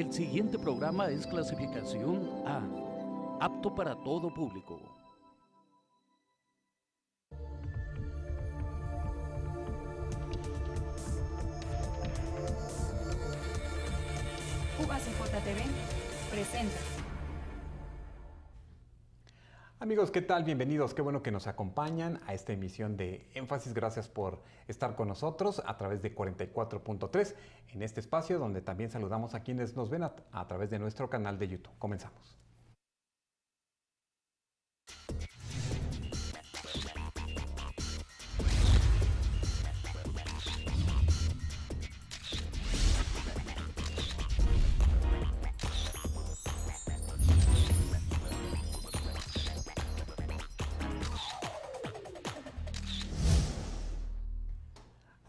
El siguiente programa es clasificación A, apto para todo público. TV presenta. Amigos, ¿qué tal? Bienvenidos. Qué bueno que nos acompañan a esta emisión de Énfasis. Gracias por estar con nosotros a través de 44.3 en este espacio donde también saludamos a quienes nos ven a, través de nuestro canal de YouTube. Comenzamos.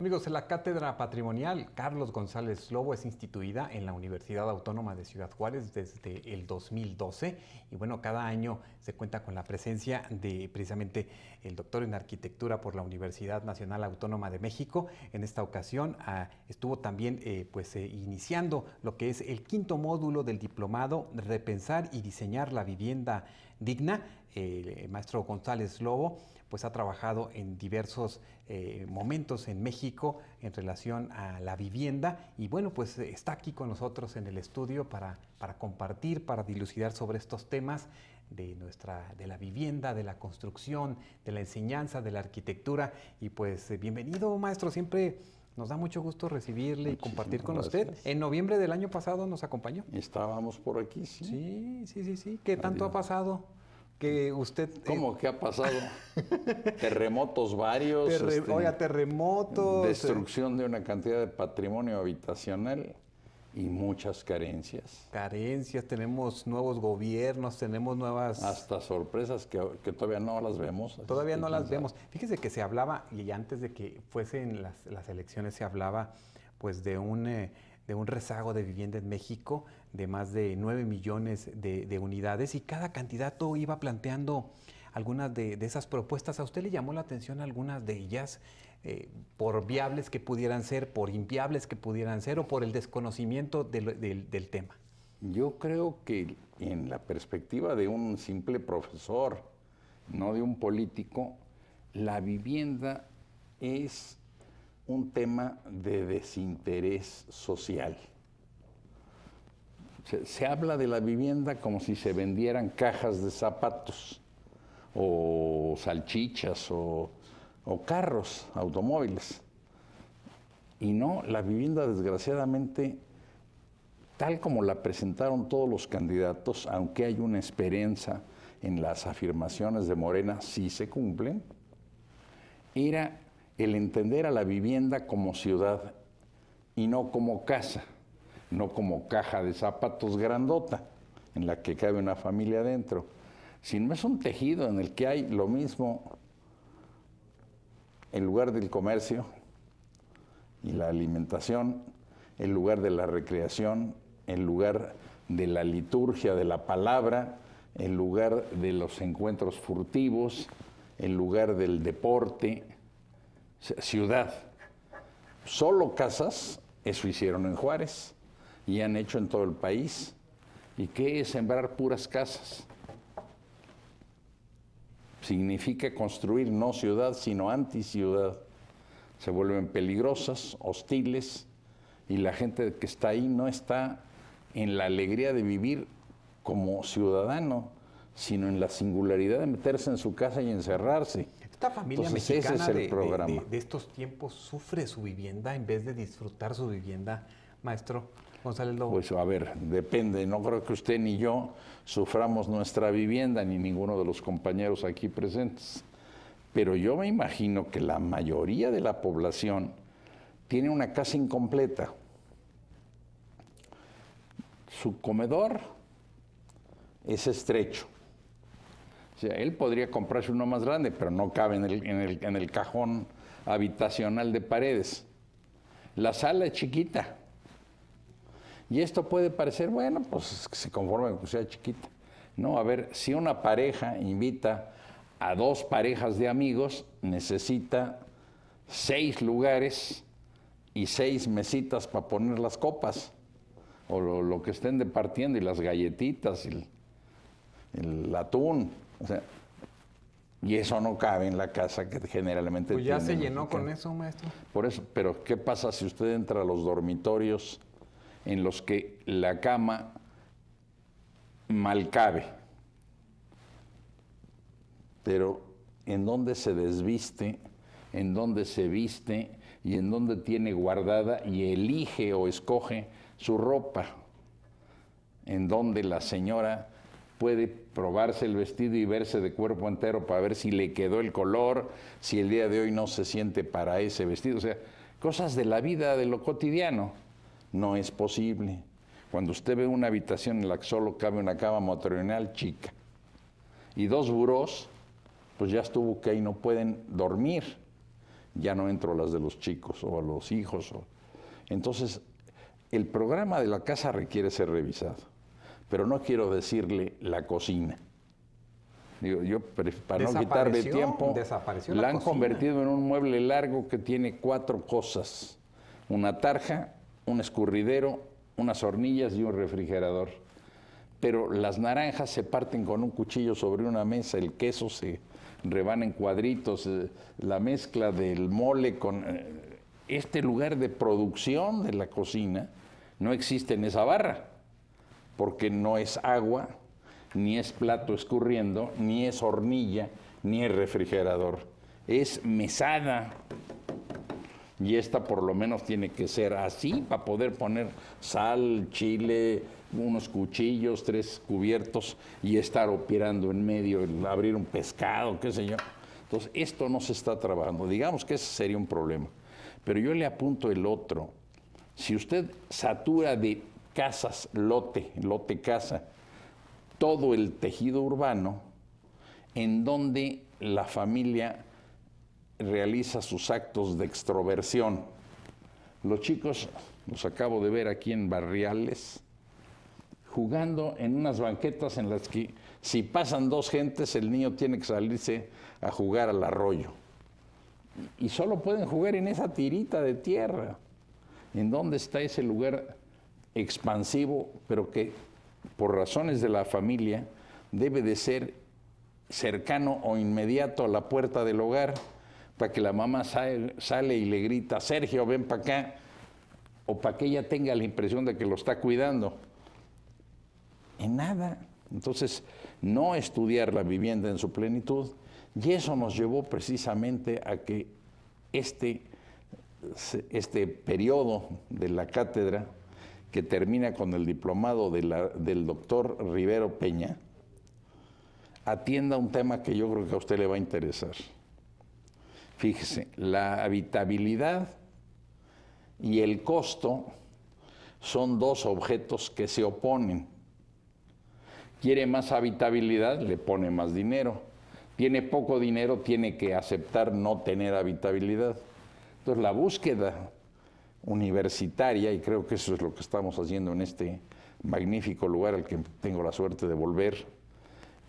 Amigos, la Cátedra Patrimonial Carlos González Lobo es instituida en la Universidad Autónoma de Ciudad Juárez desde el 2012 y bueno, cada año se cuenta con la presencia de precisamente el doctor en arquitectura por la Universidad Nacional Autónoma de México. En esta ocasión ah, estuvo también eh, pues eh, iniciando lo que es el quinto módulo del diplomado Repensar y diseñar la vivienda digna. el eh, maestro González Lobo pues ha trabajado en diversos eh, momentos en México en relación a la vivienda y bueno, pues está aquí con nosotros en el estudio para, para compartir, para dilucidar sobre estos temas de nuestra de la vivienda, de la construcción, de la enseñanza, de la arquitectura y pues eh, bienvenido maestro, siempre nos da mucho gusto recibirle y compartir con usted. En noviembre del año pasado nos acompañó. Estábamos por aquí, sí. Sí, sí, sí, ¿Qué tanto ha pasado? que usted... Eh, ¿Cómo? ¿Qué ha pasado? terremotos varios. Este, oiga, terremotos. Destrucción eh, de una cantidad de patrimonio habitacional y muchas carencias. Carencias, tenemos nuevos gobiernos, tenemos nuevas... Hasta sorpresas que, todavía no las vemos. Todavía no las vemos. Fíjese que se hablaba, y antes de que fuesen las, elecciones, se hablaba pues de un... Eh, un rezago de vivienda en México de más de 9 millones de, unidades y cada candidato iba planteando algunas de, esas propuestas. ¿A usted le llamó la atención algunas de ellas eh, por viables que pudieran ser, por inviables que pudieran ser o por el desconocimiento del tema? Yo creo que en la perspectiva de un simple profesor, no de un político, la vivienda es un tema de desinterés social. Se, habla de la vivienda como si se vendieran cajas de zapatos o salchichas o, o carros, automóviles. Y no, la vivienda desgraciadamente, tal como la presentaron todos los candidatos, aunque hay una esperanza en las afirmaciones de Morena, si se cumplen, era el entender a la vivienda como ciudad y no como casa, no como caja de zapatos grandota en la que cabe una familia adentro, sino es un tejido en el que hay lo mismo el lugar del comercio y la alimentación, el lugar de la recreación, el lugar de la liturgia, de la palabra, el lugar de los encuentros furtivos, el lugar del deporte, ciudad. Solo casas, eso hicieron en Juárez y han hecho en todo el país. ¿Y qué es sembrar puras casas? Significa construir no ciudad, sino anti-ciudad. Se vuelven peligrosas, hostiles, y la gente que está ahí no está en la alegría de vivir como ciudadano, sino en la singularidad de meterse en su casa y encerrarse. Esta familia mexicana es de, de, de estos tiempos sufre su vivienda en vez de disfrutar su vivienda, maestro. González Lobo. Pues a ver, depende. No creo que usted ni yo suframos nuestra vivienda, ni ninguno de los compañeros aquí presentes. Pero yo me imagino que la mayoría de la población tiene una casa incompleta. Su comedor es estrecho él podría comprarse uno más grande, pero no cabe en el, cajón habitacional de paredes. La sala es chiquita. Y esto puede parecer, bueno, pues se conforme con que sea chiquita. No, a ver, si una pareja invita a dos parejas de amigos, necesita seis lugares y seis mesitas para poner las copas, o lo, que estén departiendo, y las galletitas, y el, el atún. O sea, y eso no cabe en la casa que generalmente Pues ya se llenó con eso, maestro. Por eso, pero ¿qué pasa si usted entra a los dormitorios en los que la cama mal cabe? Pero en dónde se desviste, en dónde se viste y en dónde tiene guardada y elige o escoge su ropa, en dónde la señora puede probarse el vestido y verse de cuerpo entero para ver si le quedó el color, si el día de hoy no se siente para ese vestido. O sea, cosas de la vida, de lo cotidiano. No es posible. Cuando usted ve una habitación en la que solo cabe una cama matrimonial chica y dos burós, pues ya estuvo que ahí no pueden dormir. Ya no entro a las de los chicos o a los hijos. Entonces, el programa de la casa requiere ser revisado pero no quiero decirle la cocina. yo, para no quitarle tiempo, la, han convertido en un mueble largo que tiene cuatro cosas. Una tarja, un escurridero, unas hornillas y un refrigerador. Pero las naranjas se parten con un cuchillo sobre una mesa, el queso se rebana en cuadritos, eh, la mezcla del mole con... Eh, este lugar de producción de la cocina no existe en esa barra porque no es agua, ni es plato escurriendo, ni es hornilla, ni es refrigerador. Es mesada. Y esta por lo menos tiene que ser así para poder poner sal, chile, unos cuchillos, tres cubiertos y estar operando en medio, abrir un pescado, qué sé yo. Entonces, esto no se está trabajando. Digamos que ese sería un problema. Pero yo le apunto el otro. Si usted satura de casas, lote, lote casa, todo el tejido urbano en donde la familia realiza sus actos de extroversión. Los chicos, los acabo de ver aquí en Barriales, jugando en unas banquetas en las que si pasan dos gentes el niño tiene que salirse a jugar al arroyo. Y solo pueden jugar en esa tirita de tierra. ¿En dónde está ese lugar expansivo, pero que por razones de la familia debe de ser cercano o inmediato a la puerta del hogar para que la mamá sale, y le grita, Sergio, ven para acá, o para que ella tenga la impresión de que lo está cuidando. En nada. Entonces, no estudiar la vivienda en su plenitud, y eso nos llevó precisamente a que este, este periodo de la cátedra que termina con el diplomado del doctor Rivero Peña, atienda un tema que yo creo que a usted le va a interesar. Fíjese, la habitabilidad y el costo son dos objetos que se oponen. Quiere más habitabilidad, le pone más dinero. Tiene poco dinero, tiene que aceptar no tener habitabilidad. Entonces la búsqueda universitaria, y creo que eso es lo que estamos haciendo en este magnífico lugar al que tengo la suerte de volver,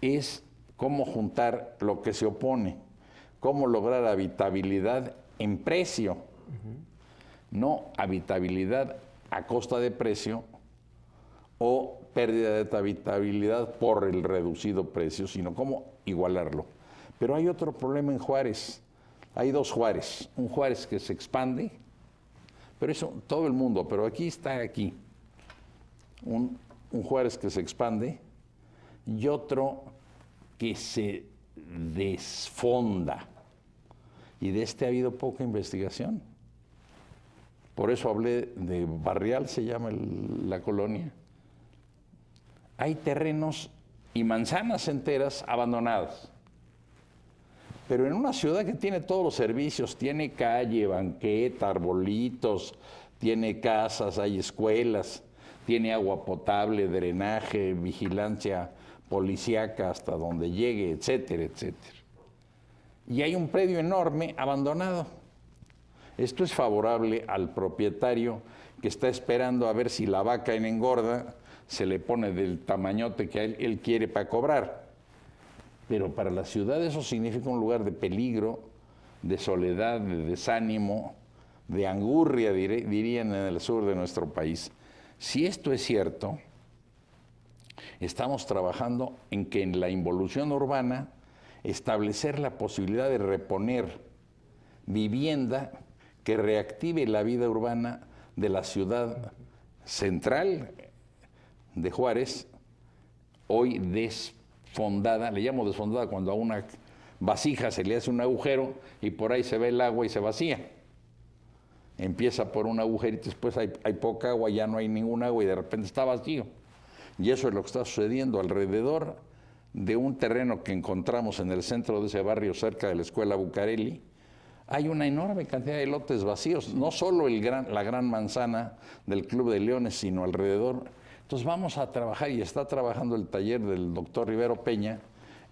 es cómo juntar lo que se opone, cómo lograr habitabilidad en precio, no habitabilidad a costa de precio o pérdida de habitabilidad por el reducido precio, sino cómo igualarlo. Pero hay otro problema en Juárez. Hay dos Juárez. Un Juárez que se expande pero eso todo el mundo, pero aquí está aquí. Un, Juárez que se expande y otro que se desfonda. Y de este ha habido poca investigación. Por eso hablé de Barrial, se llama la colonia. Hay terrenos y manzanas enteras abandonadas pero en una ciudad que tiene todos los servicios, tiene calle, banqueta, arbolitos, tiene casas, hay escuelas, tiene agua potable, drenaje, vigilancia policíaca hasta donde llegue, etcétera, etcétera. Y hay un predio enorme abandonado. Esto es favorable al propietario que está esperando a ver si la vaca en engorda se le pone del tamañote que él, él quiere para cobrar pero para la ciudad eso significa un lugar de peligro, de soledad, de desánimo, de angurria, dirían en el sur de nuestro país. Si esto es cierto, estamos trabajando en que en la involución urbana establecer la posibilidad de reponer vivienda que reactive la vida urbana de la ciudad central de Juárez, hoy despreciada desfondada, le llamo desfondada cuando a una vasija se le hace un agujero y por ahí se ve el agua y se vacía. Empieza por un y después hay, poca agua, ya no hay ningún agua y de repente está vacío. Y eso es lo que está sucediendo alrededor de un terreno que encontramos en el centro de ese barrio cerca de la escuela Bucareli. Hay una enorme cantidad de lotes vacíos, no solo el gran, la gran manzana del Club de Leones, sino alrededor entonces vamos a trabajar, y está trabajando el taller del doctor Rivero Peña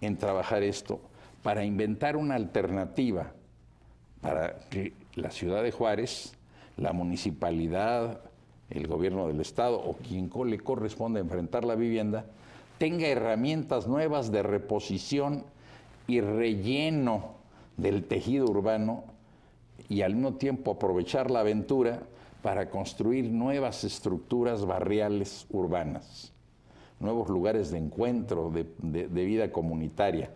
en trabajar esto, para inventar una alternativa para que la ciudad de Juárez, la municipalidad, el gobierno del Estado o quien le corresponde enfrentar la vivienda, tenga herramientas nuevas de reposición y relleno del tejido urbano y al mismo tiempo aprovechar la aventura para construir nuevas estructuras barriales urbanas, nuevos lugares de encuentro, de, vida comunitaria.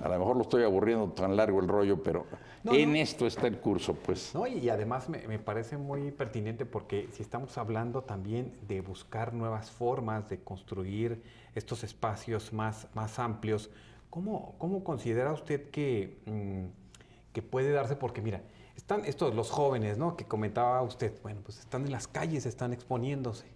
A lo mejor lo estoy aburriendo tan largo el rollo, pero en esto está el curso, pues. No, y además me, parece muy pertinente porque si estamos hablando también de buscar nuevas formas de construir estos espacios más, más amplios, ¿cómo, ¿cómo considera usted que, mm, que puede darse? Porque mira, están estos, los jóvenes, ¿no? Que comentaba usted, bueno, pues están en las calles, están exponiéndose.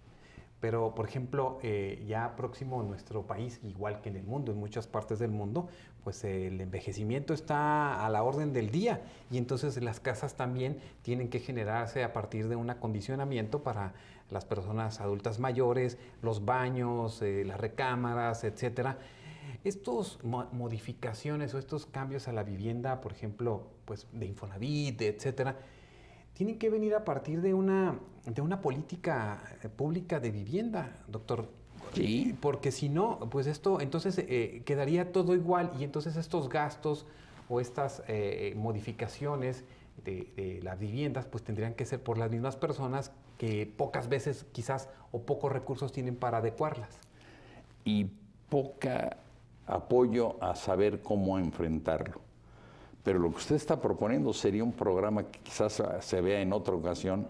Pero, por ejemplo, eh, ya próximo a nuestro país, igual que en el mundo, en muchas partes del mundo, pues el envejecimiento está a la orden del día y entonces las casas también tienen que generarse a partir de un acondicionamiento para las personas adultas mayores, los baños, eh, las recámaras, etcétera. Estos modificaciones o estos cambios a la vivienda, por ejemplo, pues de Infonavit, etcétera, tienen que venir a partir de una, de una política eh, pública de vivienda, doctor. Sí. Porque si no, pues esto entonces eh, quedaría todo igual y entonces estos gastos o estas eh, modificaciones de, de, las viviendas pues tendrían que ser por las mismas personas que pocas veces quizás o pocos recursos tienen para adecuarlas. Y poca apoyo a saber cómo enfrentarlo. Pero lo que usted está proponiendo sería un programa que quizás se vea en otra ocasión,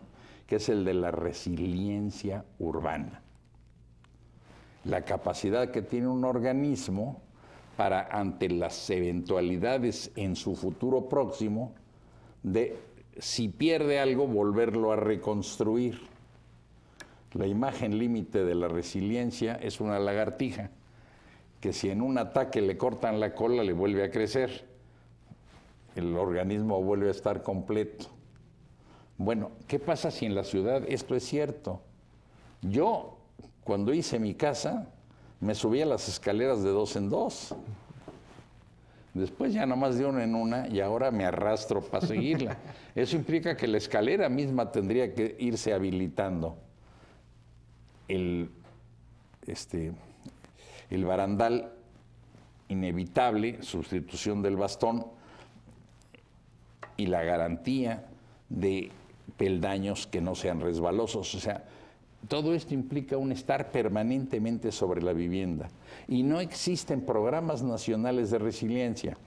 que es el de la resiliencia urbana. La capacidad que tiene un organismo para, ante las eventualidades en su futuro próximo, de si pierde algo, volverlo a reconstruir. La imagen límite de la resiliencia es una lagartija que si en un ataque le cortan la cola, le vuelve a crecer. El organismo vuelve a estar completo. Bueno, ¿qué pasa si en la ciudad esto es cierto? Yo, cuando hice mi casa, me subía las escaleras de dos en dos. Después ya nomás de una en una y ahora me arrastro para seguirla. Eso implica que la escalera misma tendría que irse habilitando. El, este, el barandal, inevitable, sustitución del bastón y la garantía de peldaños que no sean resbalosos. O sea, todo esto implica un estar permanentemente sobre la vivienda. Y no existen programas nacionales de resiliencia.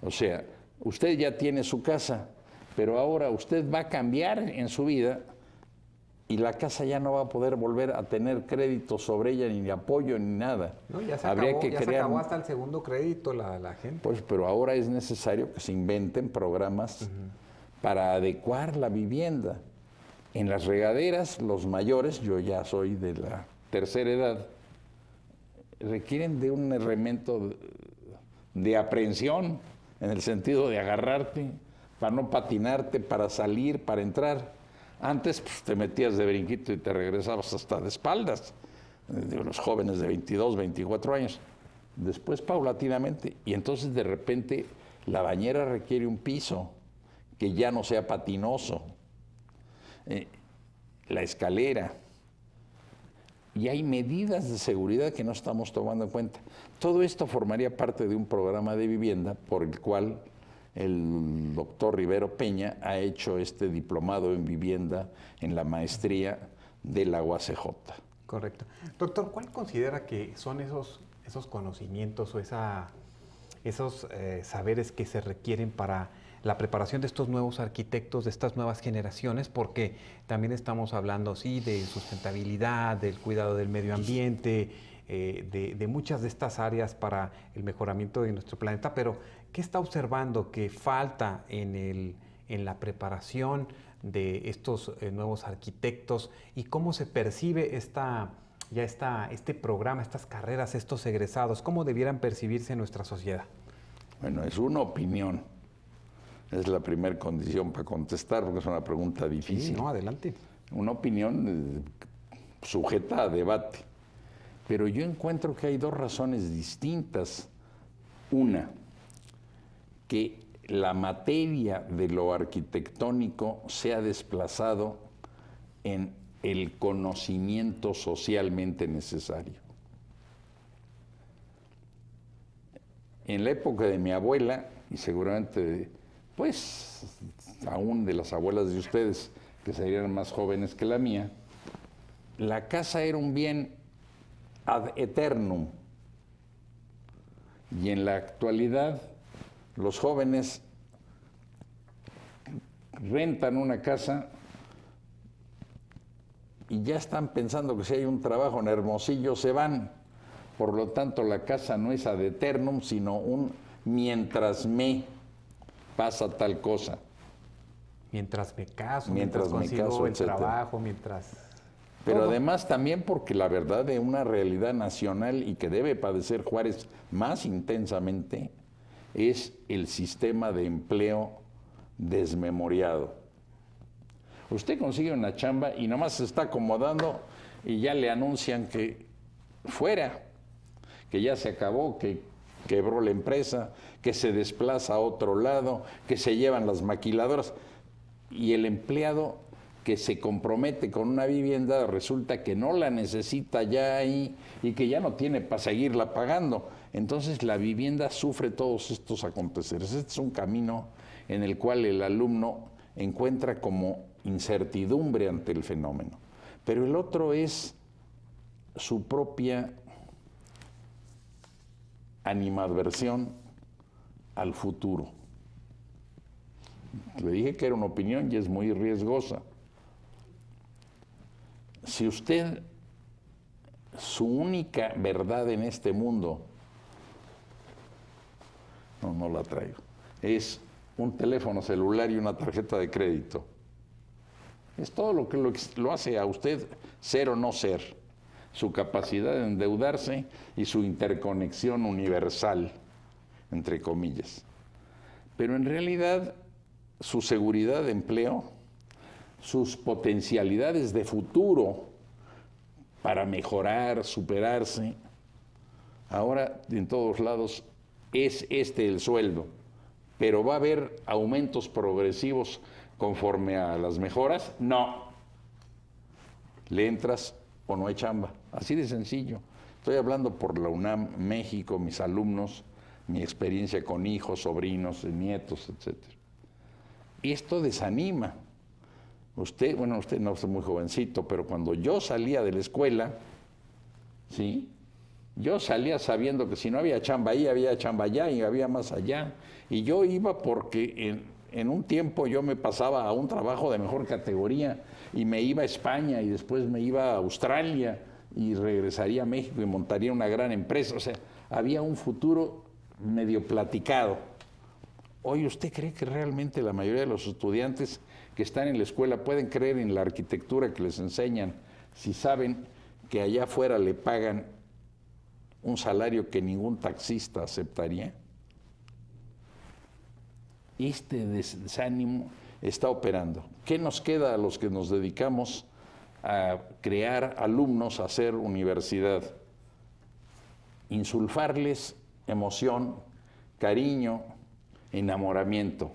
O sea, usted ya tiene su casa, pero ahora usted va a cambiar en su vida y la casa ya no va a poder volver a tener crédito sobre ella, ni apoyo, ni nada. ya se Habría acabó, hasta el segundo crédito la, la, gente. Pues, pero ahora es necesario que se inventen programas para adecuar la vivienda. En las regaderas, los mayores, yo ya soy de la tercera edad, requieren de un elemento de aprehensión, en el sentido de agarrarte, para no patinarte, para salir, para entrar antes pues, te metías de brinquito y te regresabas hasta de espaldas, de los jóvenes de 22, 24 años. Después paulatinamente, y entonces de repente la bañera requiere un piso que ya no sea patinoso, eh, la escalera, y hay medidas de seguridad que no estamos tomando en cuenta. Todo esto formaría parte de un programa de vivienda por el cual el doctor Rivero Peña ha hecho este diplomado en vivienda en la maestría del agua UACJ. Correcto. Doctor, ¿cuál considera que son esos, esos conocimientos o esa, esos eh, saberes que se requieren para la preparación de estos nuevos arquitectos, de estas nuevas generaciones, porque también estamos hablando, sí, de sustentabilidad, del cuidado del medio ambiente, eh, de, de, muchas de estas áreas para el mejoramiento de nuestro planeta, pero ¿Qué está observando que falta en, el, en la preparación de estos eh, nuevos arquitectos y cómo se percibe esta, ya esta, este programa, estas carreras, estos egresados? ¿Cómo debieran percibirse en nuestra sociedad? Bueno, es una opinión. Es la primera condición para contestar, porque es una pregunta difícil. Sí, no, adelante. Una opinión eh, sujeta a debate. Pero yo encuentro que hay dos razones distintas. Una, que la materia de lo arquitectónico se ha desplazado en el conocimiento socialmente necesario. En la época de mi abuela, y seguramente, pues, aún de las abuelas de ustedes, que serían más jóvenes que la mía, la casa era un bien ad eternum. Y en la actualidad los jóvenes rentan una casa y ya están pensando que si hay un trabajo en Hermosillo se van. Por lo tanto, la casa no es ad eternum, sino un mientras me pasa tal cosa. Mientras me caso, mientras, mientras me caso, el trabajo, mientras... Pero además también porque la verdad de una realidad nacional y que debe padecer Juárez más intensamente es el sistema de empleo desmemoriado. Usted consigue una chamba y nomás se está acomodando y ya le anuncian que fuera, que ya se acabó, que quebró la empresa, que se desplaza a otro lado, que se llevan las maquiladoras. Y el empleado que se compromete con una vivienda resulta que no la necesita ya ahí y que ya no tiene para seguirla pagando. Entonces la vivienda sufre todos estos aconteceres. Este es un camino en el cual el alumno encuentra como incertidumbre ante el fenómeno. Pero el otro es su propia animadversión al futuro. Le dije que era una opinión y es muy riesgosa. Si usted, su única verdad en este mundo no, no la traigo. Es un teléfono celular y una tarjeta de crédito. Es todo lo que lo, lo hace a usted ser o no ser. Su capacidad de endeudarse y su interconexión universal, entre comillas. Pero en realidad, su seguridad de empleo, sus potencialidades de futuro para mejorar, superarse, ahora en todos lados es este el sueldo, pero va a haber aumentos progresivos conforme a las mejoras. No. Le entras o no hay chamba. Así de sencillo. Estoy hablando por la UNAM México, mis alumnos, mi experiencia con hijos, sobrinos, nietos, etc. Y esto desanima. Usted, bueno, usted no es muy jovencito, pero cuando yo salía de la escuela, ¿sí? Yo salía sabiendo que si no había chamba ahí, había chamba allá y había más allá. Y yo iba porque en, un tiempo yo me pasaba a un trabajo de mejor categoría y me iba a España y después me iba a Australia y regresaría a México y montaría una gran empresa. O sea, había un futuro medio platicado. Hoy, ¿usted cree que realmente la mayoría de los estudiantes que están en la escuela pueden creer en la arquitectura que les enseñan si saben que allá afuera le pagan un salario que ningún taxista aceptaría. Este desánimo está operando. ¿Qué nos queda a los que nos dedicamos a crear alumnos, a hacer universidad? Insulfarles emoción, cariño, enamoramiento.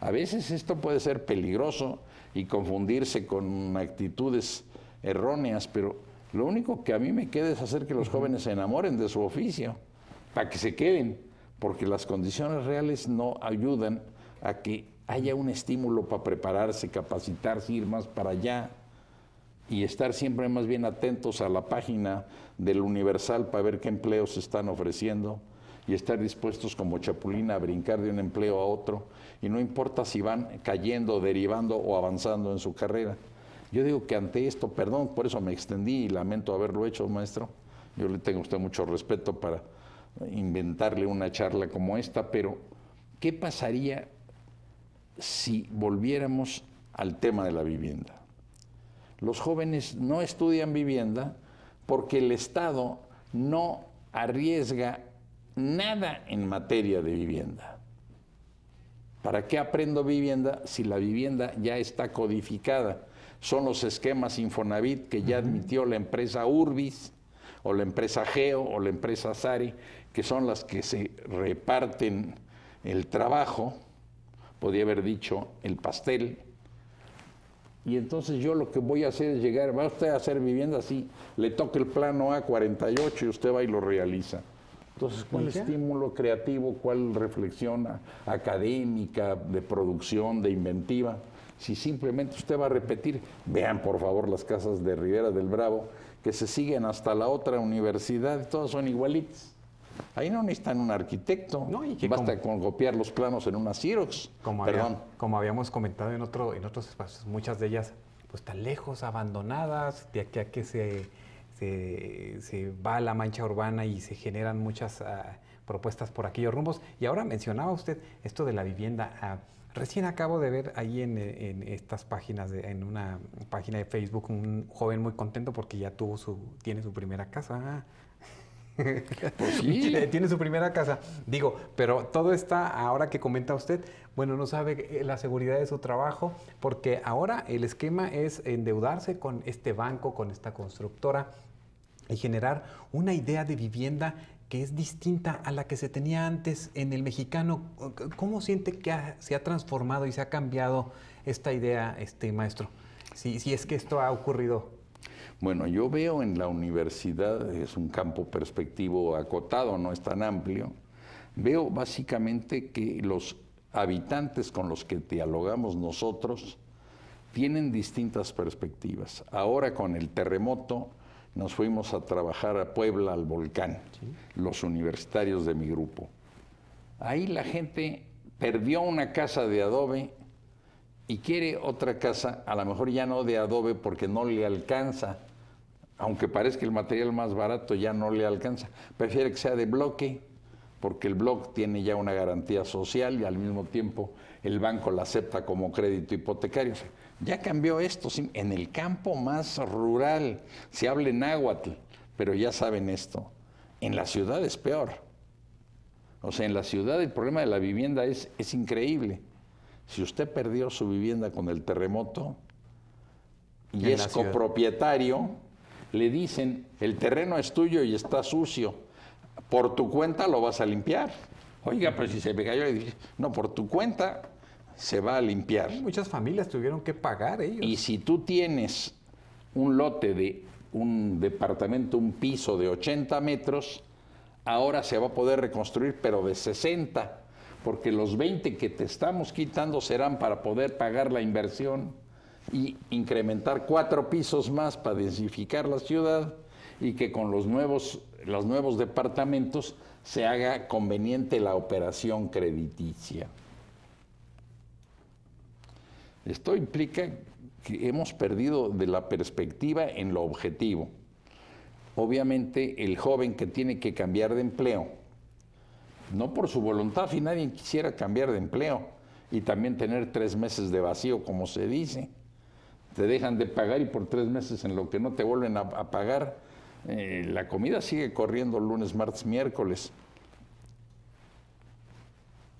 A veces esto puede ser peligroso y confundirse con actitudes erróneas, pero lo único que a mí me queda es hacer que los jóvenes se enamoren de su oficio, para que se queden, porque las condiciones reales no ayudan a que haya un estímulo para prepararse, capacitarse, ir más para allá y estar siempre más bien atentos a la página del Universal para ver qué empleos están ofreciendo y estar dispuestos como chapulina a brincar de un empleo a otro y no importa si van cayendo, derivando o avanzando en su carrera. Yo digo que ante esto, perdón, por eso me extendí y lamento haberlo hecho, maestro. Yo le tengo a usted mucho respeto para inventarle una charla como esta, pero ¿qué pasaría si volviéramos al tema de la vivienda? Los jóvenes no estudian vivienda porque el Estado no arriesga nada en materia de vivienda. ¿Para qué aprendo vivienda si la vivienda ya está codificada? son los esquemas Infonavit que ya admitió la empresa Urbis o la empresa Geo o la empresa Sari, que son las que se reparten el trabajo, podía haber dicho el pastel. Y entonces yo lo que voy a hacer es llegar, va usted a hacer vivienda así, le toca el plano A48 y usted va y lo realiza. Entonces, ¿cuál estímulo creativo, cuál reflexión académica, de producción, de inventiva? si simplemente usted va a repetir, vean por favor las casas de Rivera del Bravo, que se siguen hasta la otra universidad, todas son igualitas. Ahí no necesitan un arquitecto, no, y basta con copiar los planos en una Xerox. Como, Perdón. como habíamos comentado en, otro, en otros espacios, muchas de ellas pues tan lejos, abandonadas, de aquí a que se, se, va a la mancha urbana y se generan muchas ah, propuestas por aquellos rumbos. Y ahora mencionaba usted esto de la vivienda. Ah, Recién acabo de ver ahí en, eh, estas páginas, en una página de Facebook, un joven muy contento porque ya tuvo su, tiene su primera casa. Ah. Pues tiene su primera casa. Digo, pero todo está, ahora que comenta usted, bueno, no sabe eh, la seguridad de su trabajo, porque ahora el esquema es endeudarse con este banco, con esta constructora y generar una idea de vivienda que es distinta a la que se tenía antes en el mexicano. ¿Cómo siente que se ha transformado y se ha cambiado esta idea, este maestro? si es que esto ha ocurrido. Bueno, yo veo en la universidad, es un campo perspectivo acotado, no es tan amplio, veo básicamente que los habitantes con los que dialogamos nosotros tienen distintas perspectivas. Ahora con el terremoto, nos fuimos a trabajar a Puebla, al volcán, los universitarios de mi grupo. Ahí la gente perdió una casa de adobe y quiere otra casa, a lo mejor ya no de adobe porque no le alcanza, aunque parezca el material más barato, ya no le alcanza. Prefiere que sea de bloque porque el blog tiene ya una garantía social y al mismo tiempo el banco la acepta como crédito hipotecario. ya cambió esto en el campo más rural. Se habla en náhuatl, pero ya saben esto. En la ciudad es peor. O sea, en la ciudad el problema de la vivienda es, es increíble. Si usted perdió su vivienda con el terremoto y es copropietario, le dicen, el terreno es tuyo y está sucio por tu cuenta lo vas a limpiar. Oiga, pero si se me cayó no, por tu cuenta se va a limpiar. Muchas familias tuvieron que pagar ellos. Y si tú tienes un lote de un departamento, un piso de 80 metros, ahora se va a poder reconstruir, pero de 60, porque los 20 que te estamos quitando serán para poder pagar la inversión y incrementar cuatro pisos más para densificar la ciudad y que con los nuevos, los nuevos departamentos se haga conveniente la operación crediticia. Esto implica que hemos perdido de la perspectiva en lo objetivo. Obviamente el joven que tiene que cambiar de empleo, no por su voluntad, si nadie quisiera cambiar de empleo y también tener tres meses de vacío, como se dice, te dejan de pagar y por tres meses en lo que no te vuelven a pagar, eh, la comida sigue corriendo lunes, martes, miércoles.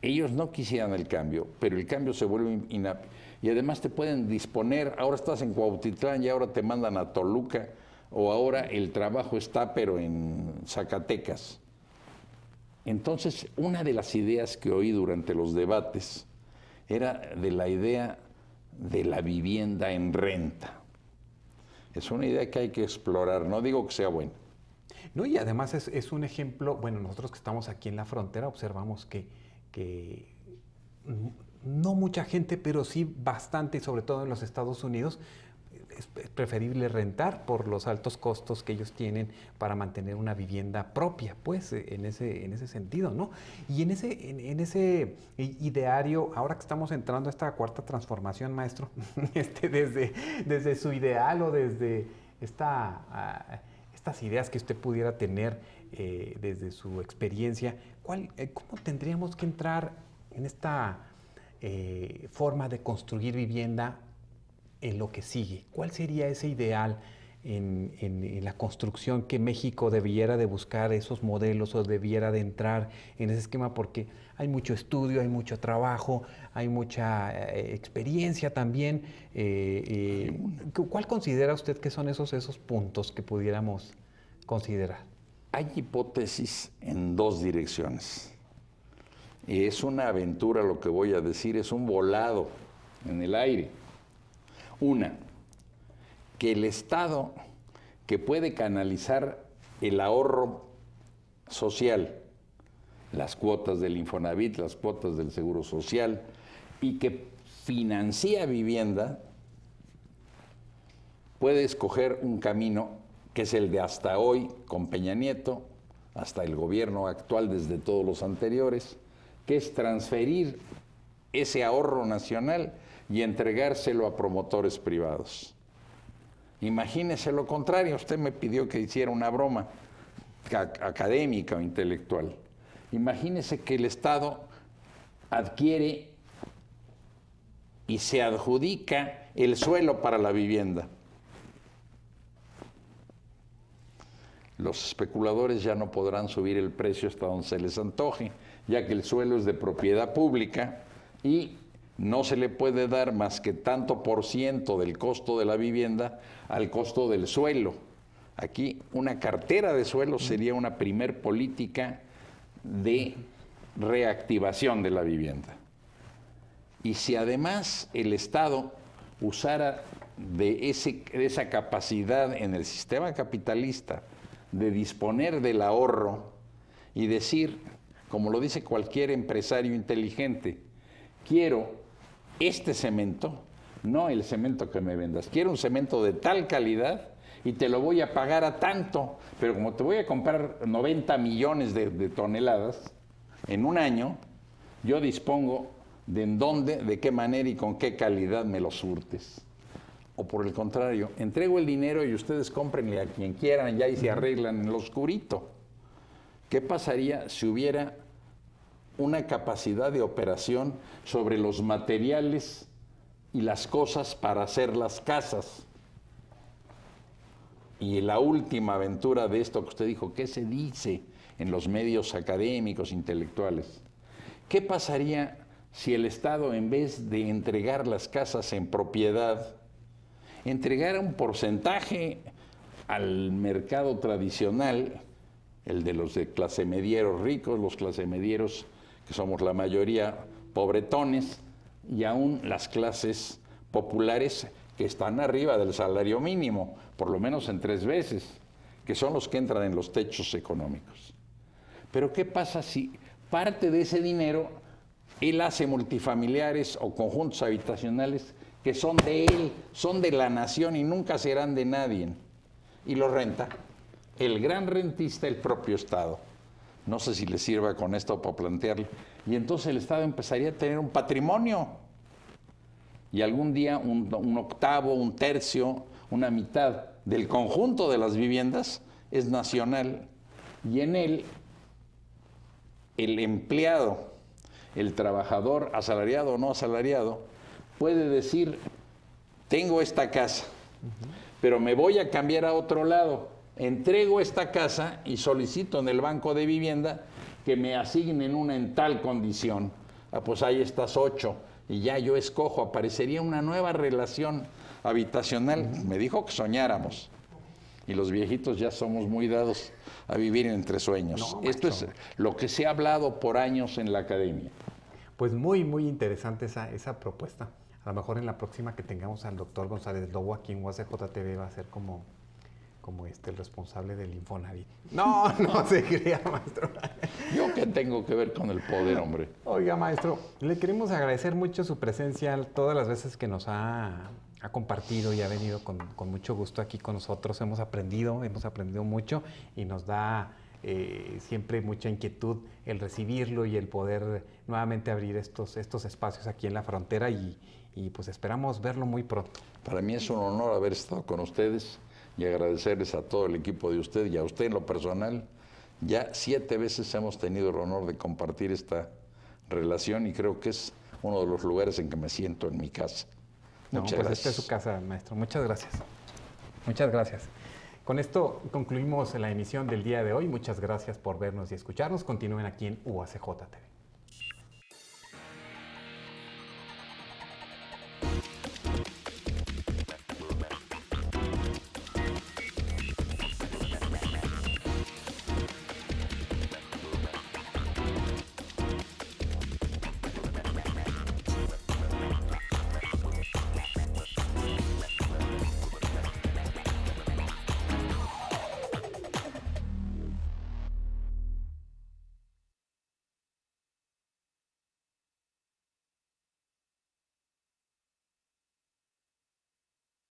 Ellos no quisieran el cambio, pero el cambio se vuelve inap... Y además te pueden disponer, ahora estás en Cuautitlán y ahora te mandan a Toluca, o ahora el trabajo está pero en Zacatecas. Entonces, una de las ideas que oí durante los debates era de la idea de la vivienda en renta es una idea que hay que explorar, no digo que sea buena. No, y además es, un ejemplo, bueno, nosotros que estamos aquí en la frontera observamos que, que no mucha gente, pero sí bastante, y sobre todo en los Estados Unidos, es preferible rentar por los altos costos que ellos tienen para mantener una vivienda propia, pues, eh, en ese, en ese sentido, ¿no? Y en ese, en, ese ideario, ahora que estamos entrando a esta cuarta transformación, maestro, este, desde, desde su ideal o desde esta... Ah, estas ideas que usted pudiera tener eh, desde su experiencia, ¿cuál, eh, ¿cómo tendríamos que entrar en esta forma de construir vivienda en lo que sigue? ¿Cuál sería ese ideal en, la construcción que México debiera de buscar esos modelos o debiera de entrar en ese esquema? Porque hay mucho estudio, hay mucho trabajo, hay mucha eh, experiencia también. Eh, eh, ¿Cuál considera usted que son esos, esos puntos que pudiéramos considerar? Hay hipótesis en dos direcciones. Es una aventura lo que voy a decir, es un volado en el aire. Una, que el Estado que puede canalizar el ahorro social, las cuotas del Infonavit, las cuotas del Seguro Social, y que financia vivienda, puede escoger un camino que es el de hasta hoy con Peña Nieto, hasta el gobierno actual desde todos los anteriores, que es transferir ese ahorro nacional y entregárselo a promotores privados. Imagínese lo contrario, usted me pidió que hiciera una broma académica o intelectual. Imagínese que el Estado adquiere y se adjudica el suelo para la vivienda. Los especuladores ya no podrán subir el precio hasta donde se les antoje, ya que el suelo es de propiedad pública y no se le puede dar más que tanto por ciento del costo de la vivienda al costo del suelo. Aquí una cartera de suelo sería una primer política de reactivación de la vivienda. Y si además el Estado usara de, esa capacidad en el sistema capitalista de disponer del ahorro y decir, como lo dice cualquier empresario inteligente, quiero este cemento, no el cemento que me vendas. Quiero un cemento de tal calidad y te lo voy a pagar a tanto, pero como te voy a comprar 90 millones de, toneladas en un año, yo dispongo de en dónde, de qué manera y con qué calidad me lo surtes. O por el contrario, entrego el dinero y ustedes cómprenle a quien quieran ya y se arreglan en lo oscurito. ¿Qué pasaría si hubiera una capacidad de operación sobre los materiales y las cosas para hacer las casas. Y la última aventura de esto que usted dijo, ¿qué se dice en los medios académicos, intelectuales? ¿Qué pasaría si el Estado, en vez de entregar las casas en propiedad, entregara un porcentaje al mercado tradicional, el de los de clase medieros ricos, los clase medieros que somos la mayoría pobretones, y aún las clases populares que están arriba del salario mínimo, por lo menos en tres veces, que son los que entran en los techos económicos. Pero ¿qué pasa si parte de ese dinero él hace multifamiliares o conjuntos habitacionales que son de él, son de la nación y nunca serán de nadie? Y lo renta el gran rentista, el propio Estado no sé si le sirva con esto para plantearlo, y entonces el Estado empezaría a tener un patrimonio, y algún día un, un octavo, un tercio, una mitad del conjunto de las viviendas es nacional, y en él el empleado, el trabajador, asalariado o no asalariado, puede decir, tengo esta casa, pero me voy a cambiar a otro lado entrego esta casa y solicito en el banco de vivienda que me asignen una en tal condición. Ah, pues ahí estás ocho y ya yo escojo, aparecería una nueva relación habitacional. Me dijo que soñáramos. Y los viejitos ya somos muy dados a vivir entre sueños. Esto es lo que se ha hablado por años en la academia. Pues muy, muy interesante esa, esa propuesta. A lo mejor en la próxima que tengamos al doctor González Lobo aquí en TV va a ser como como este, el responsable del Infonavit. No, no se crea, maestro. ¿Yo qué tengo que ver con el poder, hombre? Oiga, maestro, le queremos agradecer mucho su presencia todas las veces que nos ha, ha compartido y ha venido con, mucho gusto aquí con nosotros. Hemos aprendido, hemos aprendido mucho y nos da eh, siempre mucha inquietud el recibirlo y el poder nuevamente abrir estos, estos espacios aquí en la frontera y, y pues esperamos verlo muy pronto. Para mí es un honor haber estado con ustedes y agradecerles a todo el equipo de usted y a usted en lo personal. Ya siete veces hemos tenido el honor de compartir esta relación y creo que es uno de los lugares en que me siento en mi casa. No, pues gracias. esta es su casa, maestro. Muchas gracias. Muchas gracias. Con esto concluimos la emisión del día de hoy. Muchas gracias por vernos y escucharnos. Continúen aquí en UACJ TV.